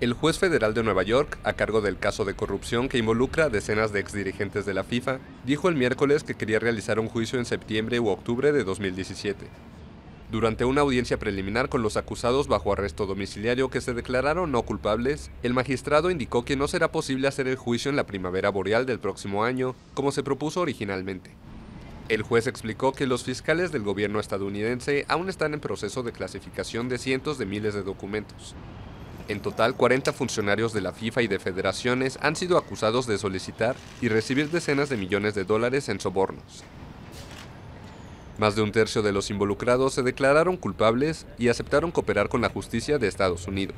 El juez federal de Nueva York, a cargo del caso de corrupción que involucra a decenas de exdirigentes de la FIFA, dijo el miércoles que quería realizar un juicio en septiembre u octubre de 2017. Durante una audiencia preliminar con los acusados bajo arresto domiciliario que se declararon no culpables, el magistrado indicó que no será posible hacer el juicio en la primavera boreal del próximo año, como se propuso originalmente. El juez explicó que los fiscales del gobierno estadounidense aún están en proceso de clasificación de cientos de miles de documentos, en total, 40 funcionarios de la FIFA y de federaciones han sido acusados de solicitar y recibir decenas de millones de dólares en sobornos. Más de un tercio de los involucrados se declararon culpables y aceptaron cooperar con la justicia de Estados Unidos.